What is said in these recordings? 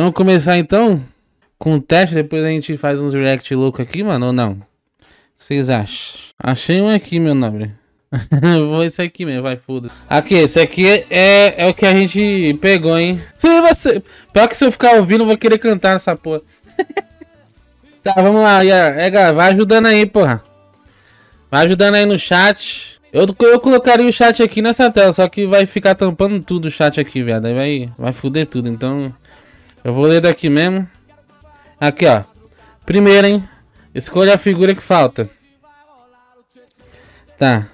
Vamos começar então com o teste, depois a gente faz uns react louco aqui, mano, ou não? O que vocês acham? Achei um aqui, meu nobre. Vou esse aqui mesmo, vai foda. Aqui, esse aqui é, é o que a gente pegou, hein? Se você... Pior que se eu ficar ouvindo, eu vou querer cantar essa porra. tá, vamos lá, Ega, vai ajudando aí, porra. Vai ajudando aí no chat. Eu, eu colocaria o chat aqui nessa tela, só que vai ficar tampando tudo o chat aqui, velho. Aí vai, vai fuder tudo, então... Eu vou ler daqui mesmo. Aqui, ó. Primeiro, hein? Escolha a figura que falta. Tá.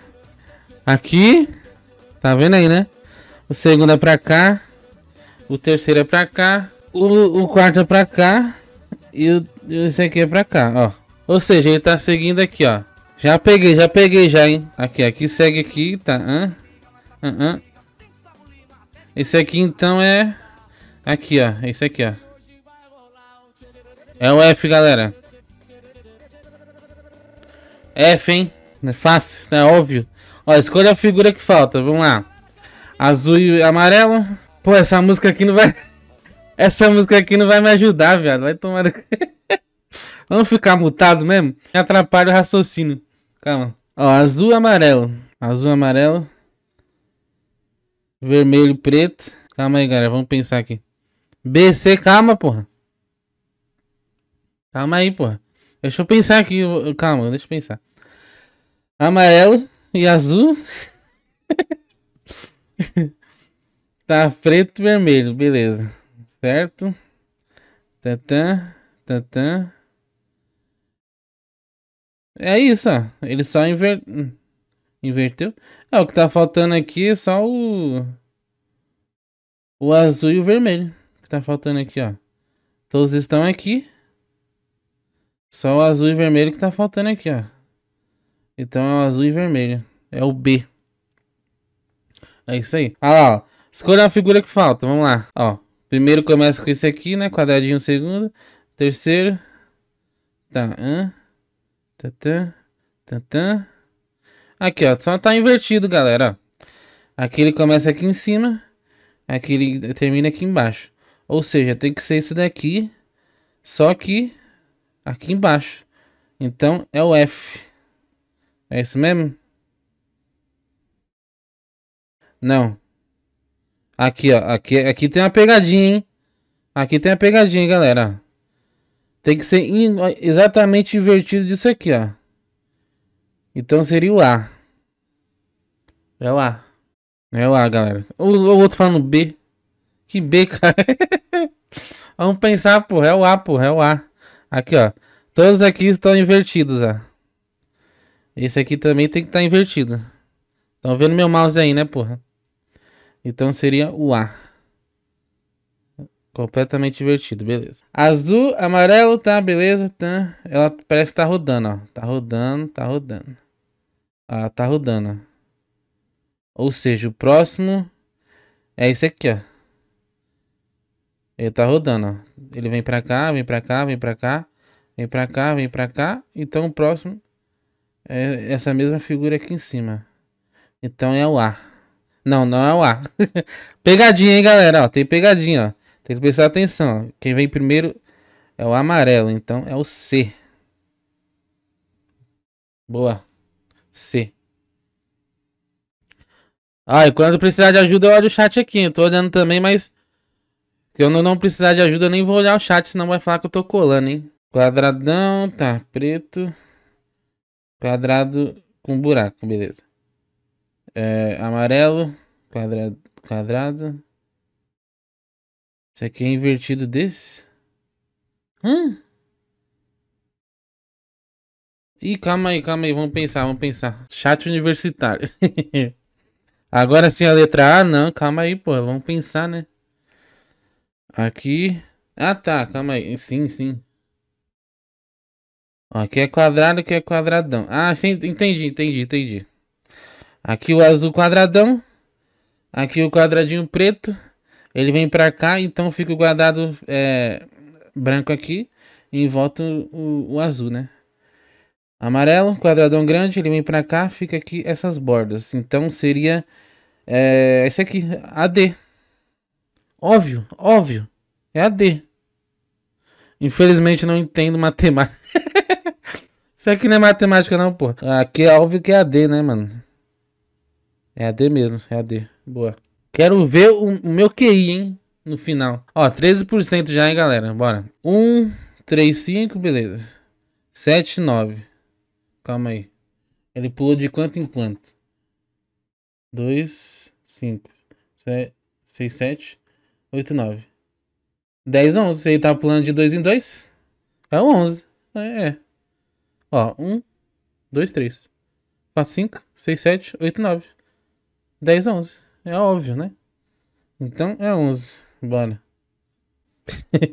Aqui. Tá vendo aí, né? O segundo é pra cá. O terceiro é pra cá. O, o quarto é pra cá. E o, esse aqui é pra cá, ó. Ou seja, ele tá seguindo aqui, ó. Já peguei, já peguei já, hein. Aqui, aqui segue aqui, tá. Hã? Hã, Esse aqui, então, é Aqui, ó. É isso aqui, ó. É o F, galera. F, hein? é fácil, é óbvio. Ó, escolha a figura que falta. Vamos lá. Azul e amarelo. Pô, essa música aqui não vai... Essa música aqui não vai me ajudar, viado. Vai tomar... Vamos ficar mutado mesmo? Atrapalha o raciocínio. Calma. Ó, azul e amarelo. Azul e amarelo. Vermelho preto. Calma aí, galera. Vamos pensar aqui. BC, calma, porra. Calma aí, porra. Deixa eu pensar aqui. Calma, deixa eu pensar. Amarelo e azul. tá preto e vermelho, beleza. Certo? Tatã, tatã. É isso, ó. Ele só inver... inverteu. É, o que tá faltando aqui é só o... O azul e o vermelho tá faltando aqui, ó. Todos então, estão aqui. Só o azul e vermelho que tá faltando aqui, ó. Então é o azul e vermelho. É o B. É isso aí. Olha lá, ó. Escolha a figura que falta. Vamos lá. Ó. Primeiro começa com esse aqui, né? Quadradinho segundo. Terceiro. Tá. Tá, tá, tá, tá. Aqui, ó. Só tá invertido, galera. Aqui ele começa aqui em cima. Aqui ele termina aqui embaixo. Ou seja, tem que ser isso daqui, só que aqui embaixo. Então é o F. É isso mesmo? Não. Aqui, ó. Aqui, aqui tem uma pegadinha, hein? Aqui tem uma pegadinha, galera. Tem que ser in, exatamente invertido disso aqui, ó. Então seria o A. É o A. É o A, galera. O, o outro falando B. Que B, cara? Vamos pensar, porra. É o A, porra. É o A. Aqui, ó. Todos aqui estão invertidos, ó. Esse aqui também tem que estar tá invertido. Estão vendo meu mouse aí, né, porra? Então seria o A. Completamente invertido, beleza. Azul, amarelo, tá, beleza, tá. Ela parece que tá rodando, ó. Tá rodando, tá rodando. Ah, tá rodando. Ou seja, o próximo é esse aqui, ó. Ele tá rodando, ó. Ele vem pra cá, vem pra cá, vem pra cá, vem pra cá, vem pra cá. Então o próximo é essa mesma figura aqui em cima. Então é o A. Não, não é o A. pegadinha, hein, galera? Ó, tem pegadinha, ó. Tem que prestar atenção. Ó. Quem vem primeiro é o amarelo, então é o C. Boa. C. Ah, e quando precisar de ajuda, eu olho o chat aqui. Eu tô olhando também, mas quando eu não precisar de ajuda, eu nem vou olhar o chat, senão vai falar que eu tô colando, hein? Quadradão, tá, preto. Quadrado com buraco, beleza. É, amarelo, quadrado, quadrado. Isso aqui é invertido desse? Hum? Ih, calma aí, calma aí, vamos pensar, vamos pensar. Chat universitário. Agora sim a letra A, não, calma aí, pô, vamos pensar, né? Aqui. Ah, tá. Calma aí. Sim, sim. Aqui é quadrado, aqui é quadradão. Ah, sim, entendi, entendi, entendi. Aqui o azul quadradão. Aqui o quadradinho preto. Ele vem pra cá, então fica o quadrado é, branco aqui. E em volta o, o, o azul, né? Amarelo, quadradão grande. Ele vem pra cá, fica aqui essas bordas. Então seria é, esse aqui, AD. Óbvio, óbvio. É a D. Infelizmente não entendo matemática. Isso aqui não é matemática não, pô. Aqui é óbvio que é a D, né, mano? É a D mesmo, é a D. Boa. Quero ver o, o meu QI, hein? No final. Ó, 13% já, hein, galera? Bora. 1, 3, 5, beleza. 7, 9. Calma aí. Ele pulou de quanto em quanto? 2, 5, 6, 7. 8, 9. 10, 11. Se ele tá pulando de 2 em 2, é 11. É, é. Ó, 1, 2, 3, 4, 5, 6, 7, 8, 9. 10, 11. É óbvio, né? Então é 11. Bora.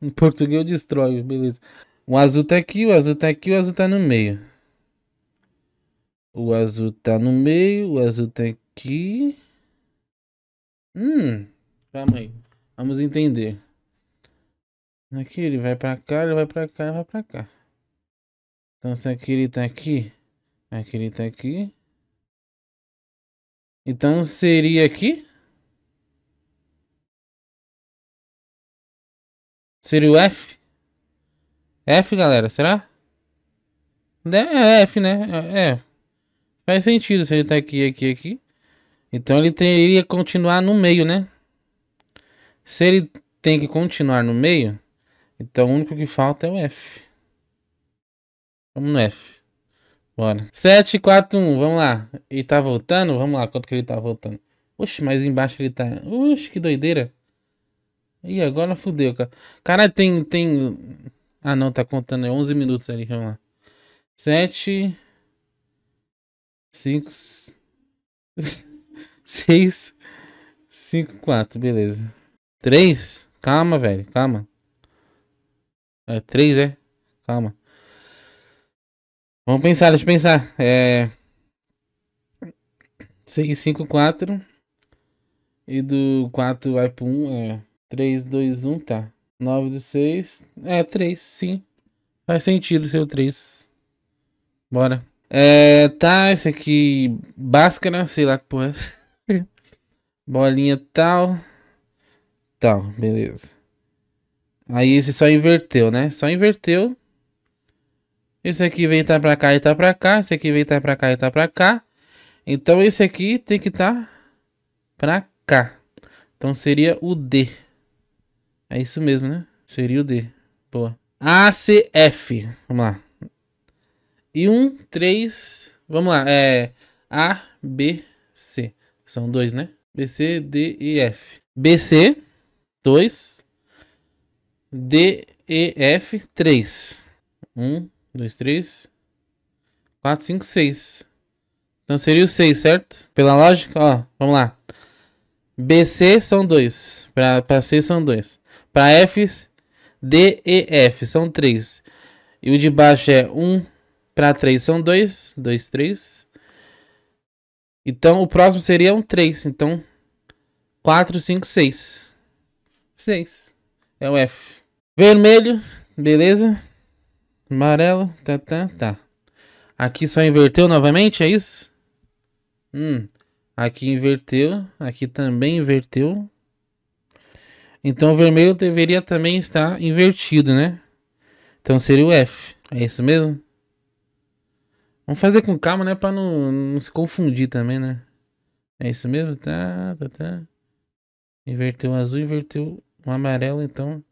no português eu destrói, beleza. O azul tá aqui, o azul tá aqui, o azul tá no meio. O azul tá no meio, o azul tá aqui. Hum. Calma aí. Vamos entender. Aqui ele vai pra cá, ele vai pra cá, ele vai pra cá. Então se aqui ele tá aqui, aqui ele tá aqui. Então seria aqui? Seria o F? F, galera, será? É, é F, né? É, é. Faz sentido se ele tá aqui, aqui, aqui. Então ele teria que continuar no meio, né? Se ele tem que continuar no meio, então o único que falta é o F. Vamos no F. Bora. 7, 4, 1. Vamos lá. Ele tá voltando? Vamos lá. Quanto que ele tá voltando? Oxe, mas embaixo ele tá... Oxe, que doideira. Ih, agora fudeu, cara. Cara, tem... tem... Ah, não. Tá contando. É 11 minutos ali. Vamos lá. 7... 5... 6... 5, 4. Beleza. Três? Calma, velho, calma. É três, é? Calma. Vamos pensar, deixa eu pensar. É. 6, 5, E do 4 vai pro um, é 3, 2, 1, tá. 9 do 6, é 3, sim. Faz sentido ser o 3. Bora. É, tá, esse aqui, Bhaskara, sei lá que porra é Bolinha tal. Tá, beleza. Aí esse só inverteu, né? Só inverteu. Esse aqui vem tá pra cá e tá pra cá. Esse aqui vem tá pra cá e tá pra cá. Então esse aqui tem que tá pra cá. Então seria o D. É isso mesmo, né? Seria o D. Boa. A C F. Vamos lá. E um, três. Vamos lá. É A, B, C. São dois, né? B, C, D e F. B, C. 2, D, E, F, 3. 1, 2, 3, 4, 5, 6. Então seria o 6, certo? Pela lógica, ó, vamos lá. BC são 2. Para C são 2. Para F, D, E, F são 3. E o de baixo é 1 um, para 3 são 2. 2, 3. Então o próximo seria um 3. Então 4, 5, 6. 6. É o F. Vermelho, beleza. Amarelo, tá, tá, tá. Aqui só inverteu novamente, é isso? Hum. Aqui inverteu, aqui também inverteu. Então o vermelho deveria também estar invertido, né? Então seria o F. É isso mesmo? Vamos fazer com calma, né? Pra não, não se confundir também, né? É isso mesmo? Tá, tá, tá. Inverteu o azul, inverteu o amarelo, então,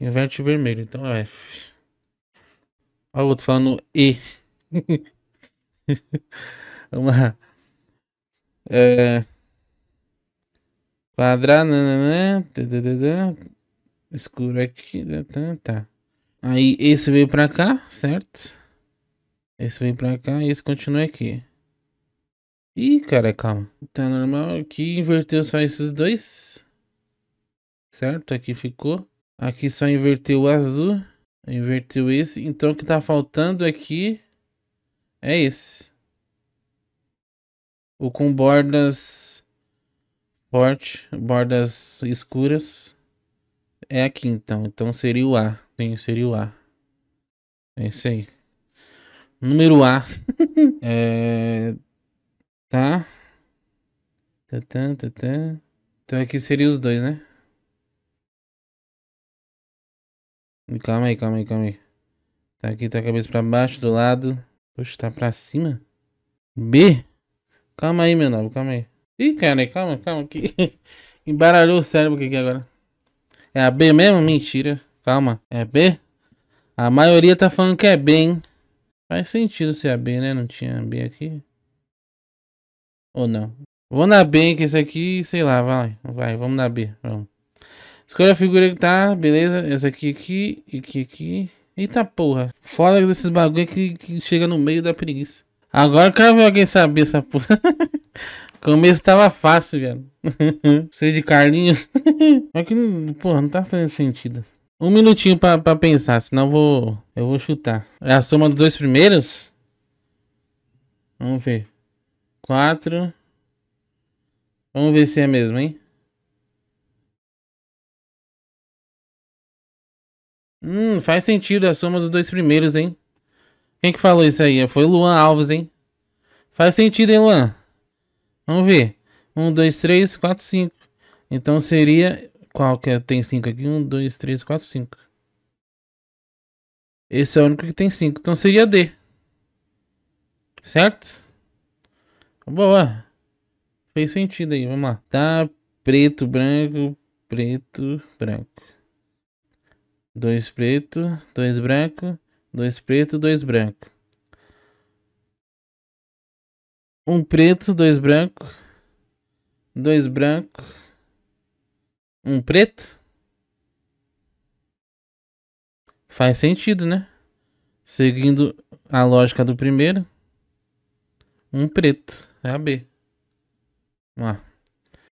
inverte o vermelho. Então é o F. Olha o outro falando E. Vamos lá. É... Quadrado, nananã, né, né, né. escuro aqui, tá, tá. Aí esse veio pra cá, certo? Esse veio pra cá e esse continua aqui. Ih, cara, calma. Tá normal aqui, inverteu só esses dois certo? Aqui ficou. Aqui só inverteu o azul, inverteu esse. Então o que está faltando aqui é esse. O com bordas forte, bordas escuras. É aqui então. Então seria o A. Sim, seria o A. É isso aí. Número A. é... Tá? Tá, tá, tá, tá. Então aqui seriam os dois, né? Calma aí, calma aí, calma aí. Tá aqui, tá a cabeça pra baixo, do lado. Poxa, tá pra cima? B? Calma aí, meu nobre, calma aí. Ih, cara, calma, calma aqui. Embaralhou o cérebro aqui agora. É a B mesmo? Mentira. Calma. É B? A maioria tá falando que é B, hein? Faz sentido ser a B, né? Não tinha B aqui. Ou não? Vou na B, que esse aqui, sei lá, vai. Vai, vamos na B. Vamos. Escolha a figura que tá, beleza? Essa aqui, aqui, aqui, aqui. Eita porra. Fora desses bagulho que, que chega no meio da preguiça. Agora eu quero ver alguém saber essa porra. Começo tava fácil, velho. Sei de Carlinhos. Mas que, porra, não tá fazendo sentido. Um minutinho pra, pra pensar, senão eu vou. Eu vou chutar. É a soma dos dois primeiros? Vamos ver. Quatro. Vamos ver se é mesmo, hein? Hum, faz sentido é a soma dos dois primeiros, hein? Quem que falou isso aí? Foi o Luan Alves, hein? Faz sentido, hein, Luan? Vamos ver. Um, dois, três, quatro, cinco. Então seria... Qual que é? tem cinco aqui? Um, dois, três, quatro, cinco. Esse é o único que tem cinco. Então seria D. Certo? Boa. Fez sentido aí, vamos lá. Tá preto, branco, preto, branco dois preto, dois branco, dois preto, dois branco. Um preto, dois branco, dois branco, um preto. Faz sentido, né? Seguindo a lógica do primeiro, um preto, é a B. Vamos lá.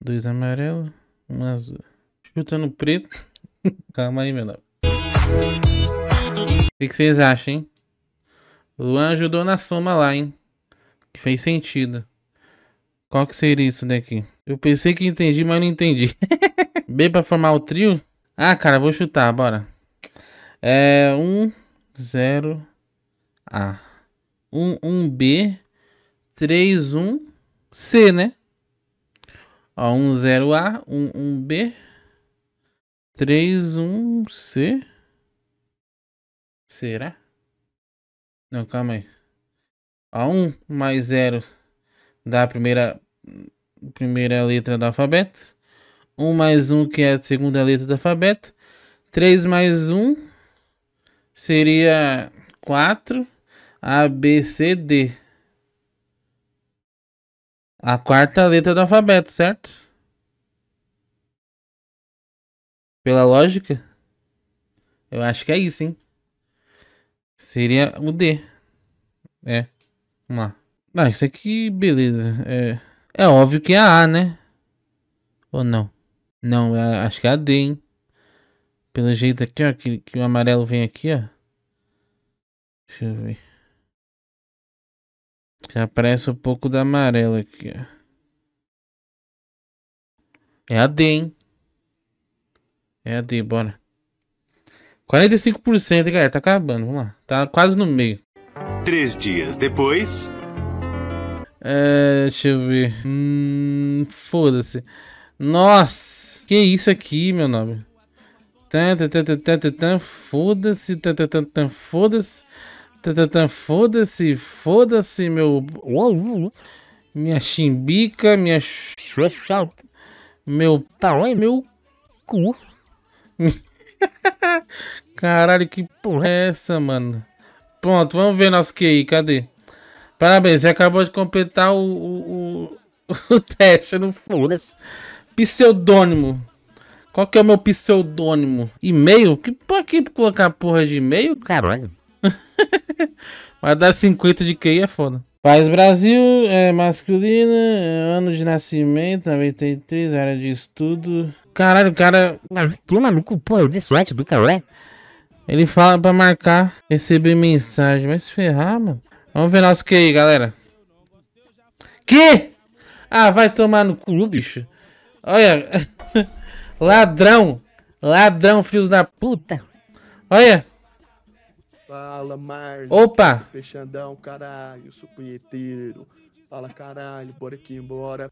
Dois amarelo, um azul. Chutando preto. Calma aí, meu nome. O que vocês acham, hein? Luan ajudou na soma lá, hein? Que fez sentido. Qual que seria isso daqui? Eu pensei que entendi, mas não entendi. B pra formar o trio? Ah, cara, vou chutar, bora. É... 1, 0, A. 1, 1, B. 3, 1, C, né? Ó, 1, 0, A. 1, 1, B. 3, 1, C. Será? Não, calma aí. A1 mais 0 da primeira, primeira letra do alfabeto. 1 mais 1, que é a segunda letra do alfabeto. 3 mais 1 seria 4. A, B, C, D. A quarta letra do alfabeto, certo? Pela lógica, eu acho que é isso, hein? Seria o D. É. Vamos lá. Ah, isso aqui, beleza. É, é óbvio que é a A, né? Ou não? Não, é, acho que é a D, hein? Pelo jeito aqui, ó, que, que o amarelo vem aqui, ó. Deixa eu ver. Já aparece um pouco da amarela aqui, ó. É a D, hein? É a D, bora. 45%, hein, galera? Tá acabando, vamos lá. Tá quase no meio. Três dias depois. É, deixa eu ver. Hum, Foda-se. Nossa, que isso aqui, meu nome? Foda-se, foda-se, foda-se, foda-se, meu. Minha chimbica, minha. Meu. Meu cu. Caralho, que porra é essa, mano? Pronto, vamos ver nosso QI, cadê? Parabéns, você acabou de completar o, o, o, teste, não foda Pseudônimo. Qual que é o meu pseudônimo? E-mail? Que porra que colocar porra de e-mail? Caralho. Mas dar 50 de QI é foda. País Brasil, é masculina, é ano de nascimento, 93, área de estudo, Caralho, o cara. Tu é maluco, pô, eu sorte do caralho. Ele fala pra marcar, receber mensagem. Vai se ferrar, mano. Vamos ver nosso QI, galera. Que? Ah, vai tomar no cu, bicho. Olha. Ladrão. Ladrão, filhos da puta. Olha. Fala, Marcos. Opa. Fechandão, caralho, supunheteiro. Fala, caralho, bora aqui embora.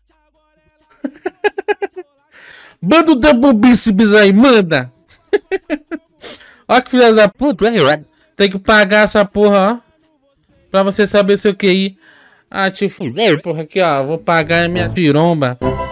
Manda o Double Bíceps aí, manda! Olha que filha da puta. É, é. Tem que pagar essa porra, ó. Pra você saber seu QI. Ah, fudeu, porra, aqui, ó. Vou pagar a minha piromba.